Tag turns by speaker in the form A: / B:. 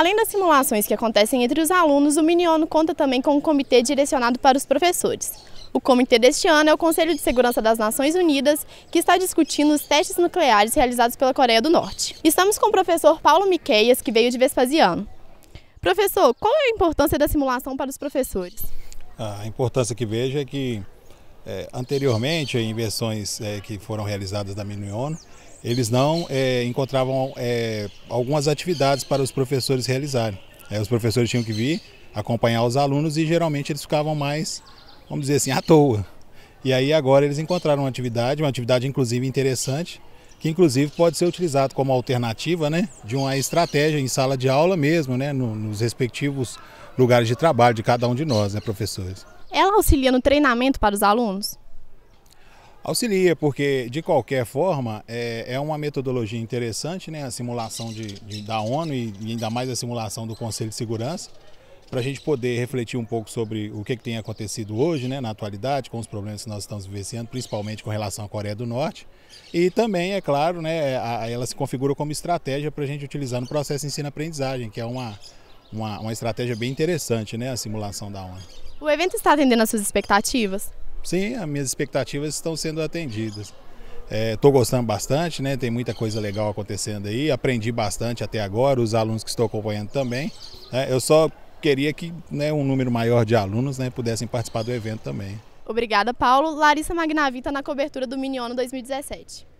A: Além das simulações que acontecem entre os alunos, o Miniono conta também com um comitê direcionado para os professores. O comitê deste ano é o Conselho de Segurança das Nações Unidas, que está discutindo os testes nucleares realizados pela Coreia do Norte. Estamos com o professor Paulo Miqueias, que veio de Vespasiano. Professor, qual é a importância da simulação para os professores?
B: A importância que vejo é que é, anteriormente, em versões é, que foram realizadas da Miniono, eles não é, encontravam é, algumas atividades para os professores realizarem. É, os professores tinham que vir acompanhar os alunos e geralmente eles ficavam mais, vamos dizer assim, à toa. E aí agora eles encontraram uma atividade, uma atividade inclusive interessante, que inclusive pode ser utilizado como alternativa né, de uma estratégia em sala de aula mesmo, né, no, nos respectivos lugares de trabalho de cada um de nós, né, professores.
A: Ela auxilia no treinamento para os alunos?
B: Auxilia, porque de qualquer forma é, é uma metodologia interessante, né? A simulação de, de da ONU e, ainda mais a simulação do Conselho de Segurança, para a gente poder refletir um pouco sobre o que, que tem acontecido hoje, né, na atualidade, com os problemas que nós estamos vivenciando, principalmente com relação à Coreia do Norte. E também, é claro, né, a, ela se configura como estratégia para a gente utilizar no processo ensino-aprendizagem, que é uma, uma, uma estratégia bem interessante, né, a simulação da ONU.
A: O evento está atendendo às suas expectativas?
B: Sim, as minhas expectativas estão sendo atendidas. Estou é, gostando bastante, né? Tem muita coisa legal acontecendo aí. Aprendi bastante até agora, os alunos que estou acompanhando também. É, eu só queria que né, um número maior de alunos né, pudessem participar do evento também.
A: Obrigada, Paulo. Larissa Magnavita na cobertura do Miniono 2017.